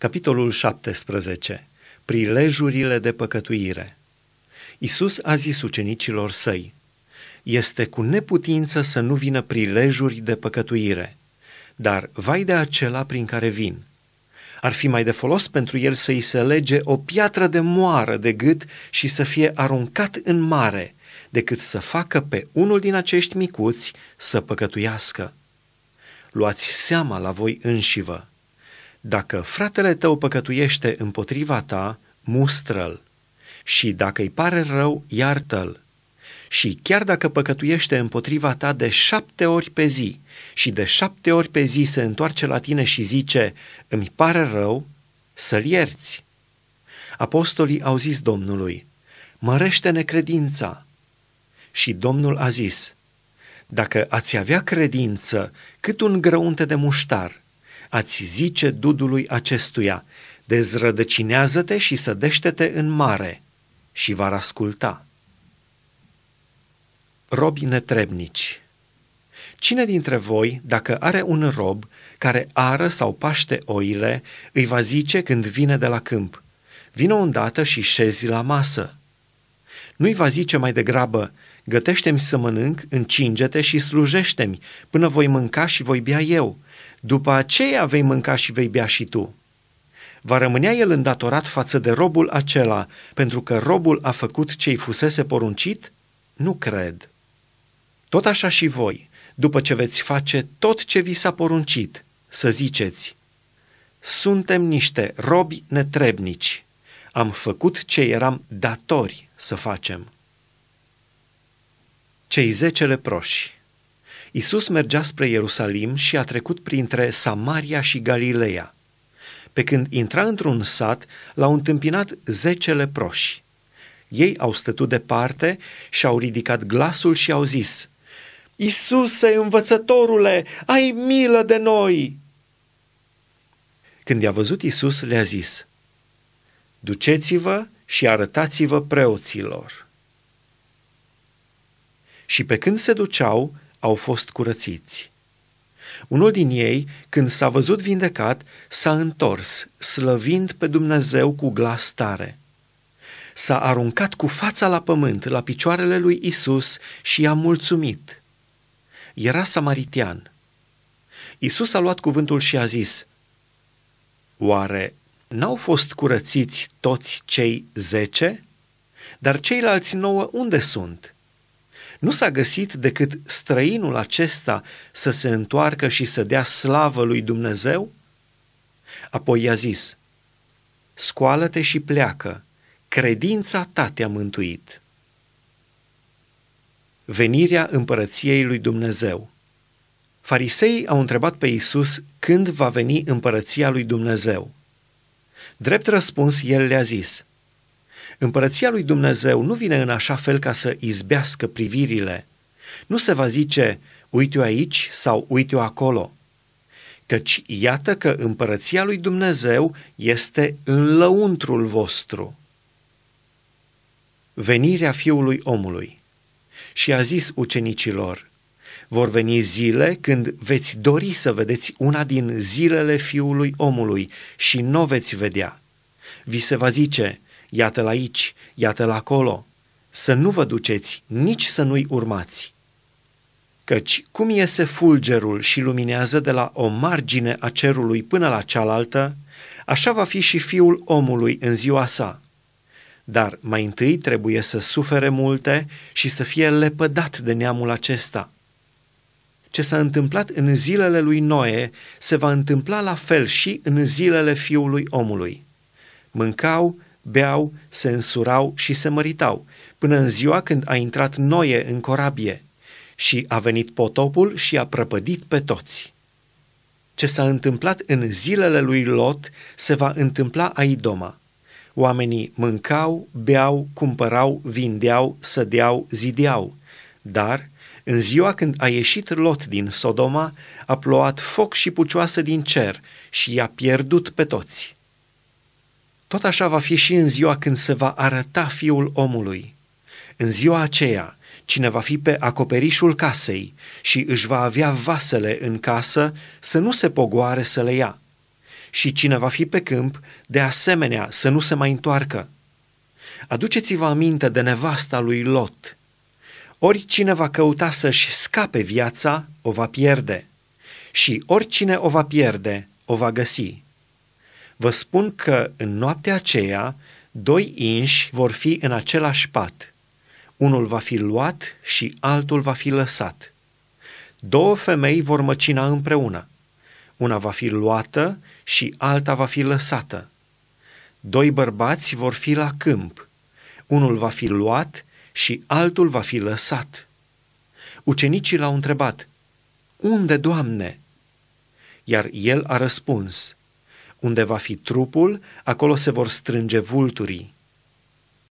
Capitolul 17. Prilejurile de păcătuire. Isus a zis ucenicilor săi, este cu neputință să nu vină prilejuri de păcătuire, dar vai de acela prin care vin. Ar fi mai de folos pentru el să-i se lege o piatră de moară de gât și să fie aruncat în mare, decât să facă pe unul din acești micuți să păcătuiască. Luați seama la voi înșivă dacă fratele tău păcătuiește împotriva ta, mustră-l și dacă îi pare rău, iartă-l. Și chiar dacă păcătuiește împotriva ta de șapte ori pe zi și de șapte ori pe zi se întoarce la tine și zice, îmi pare rău, să-l ierți. Apostolii au zis Domnului, mărește-ne credința. Și Domnul a zis, dacă ați avea credință cât un grăunte de muștar, ați zice dudului acestuia, dezrădăcinează-te și sădește-te în mare și va asculta. Robi netrebnici Cine dintre voi, dacă are un rob care ară sau paște oile, îi va zice când vine de la câmp, vină odată și șezi la masă. Nu-i va zice mai degrabă, gătește-mi să mănânc, încingete și slujește-mi, până voi mânca și voi bea eu, după aceea vei mânca și vei bea și tu. Va rămânea el îndatorat față de robul acela, pentru că robul a făcut ce-i fusese poruncit? Nu cred. Tot așa și voi, după ce veți face tot ce vi s-a poruncit, să ziceți, suntem niște robi netrebnici, am făcut ce eram datori să facem. Cei zecele leproși Isus mergea spre Ierusalim și a trecut printre Samaria și Galileea. Pe când intra într-un sat, l-au întâmpinat zece leproși. Ei au stătut departe și au ridicat glasul și au zis, Isuse, învățătorule, ai milă de noi! Când i-a văzut Isus, le-a zis, Duceți-vă și arătați-vă preoților. Și pe când se duceau, au fost curățiți. Unul din ei, când s-a văzut vindecat, s-a întors, slăvind pe Dumnezeu cu glas tare. S-a aruncat cu fața la pământ, la picioarele lui Isus și i-a mulțumit. Era samaritian. Isus a luat cuvântul și a zis, Oare n-au fost curățiți toți cei zece? Dar ceilalți nouă unde sunt?" Nu s-a găsit decât străinul acesta să se întoarcă și să dea slavă lui Dumnezeu? Apoi i-a zis, scoală-te și pleacă, credința ta te-a mântuit. Venirea împărăției lui Dumnezeu Fariseii au întrebat pe Isus când va veni împărăția lui Dumnezeu. Drept răspuns, el le-a zis – Împărăția lui Dumnezeu nu vine în așa fel ca să izbească privirile. Nu se va zice, uite-o aici sau uite-o acolo. Căci iată că împărăția lui Dumnezeu este în lăuntrul vostru. Venirea fiului omului. Și a zis ucenicilor, vor veni zile când veți dori să vedeți una din zilele fiului omului și nu veți vedea. Vi se va zice, iată-l aici, iată-l acolo, să nu vă duceți, nici să nu-i urmați. Căci cum iese fulgerul și luminează de la o margine a cerului până la cealaltă, așa va fi și fiul omului în ziua sa. Dar mai întâi trebuie să sufere multe și să fie lepădat de neamul acesta. Ce s-a întâmplat în zilele lui Noe se va întâmpla la fel și în zilele fiului omului. Mâncau, beau, se însurau și se măritau, până în ziua când a intrat Noie în corabie și a venit potopul și a prăpădit pe toți. Ce s-a întâmplat în zilele lui Lot se va întâmpla a Idoma. Oamenii mâncau, beau, cumpărau, vindeau, sădeau, zideau. Dar, în ziua când a ieșit Lot din Sodoma, a plouat foc și pucioasă din cer și i-a pierdut pe toți. Tot așa va fi și în ziua când se va arăta Fiul omului. În ziua aceea, cine va fi pe acoperișul casei și își va avea vasele în casă, să nu se pogoare să le ia. Și cine va fi pe câmp, de asemenea, să nu se mai întoarcă. Aduceți-vă aminte de nevasta lui Lot. Oricine va căuta să-și scape viața, o va pierde. Și oricine o va pierde, o va găsi. Vă spun că în noaptea aceea doi inși vor fi în același pat. Unul va fi luat și altul va fi lăsat. Două femei vor măcina împreună. Una va fi luată și alta va fi lăsată. Doi bărbați vor fi la câmp. Unul va fi luat și altul va fi lăsat. Ucenicii l-au întrebat, Unde, Doamne? Iar el a răspuns, unde va fi trupul, acolo se vor strânge vulturii.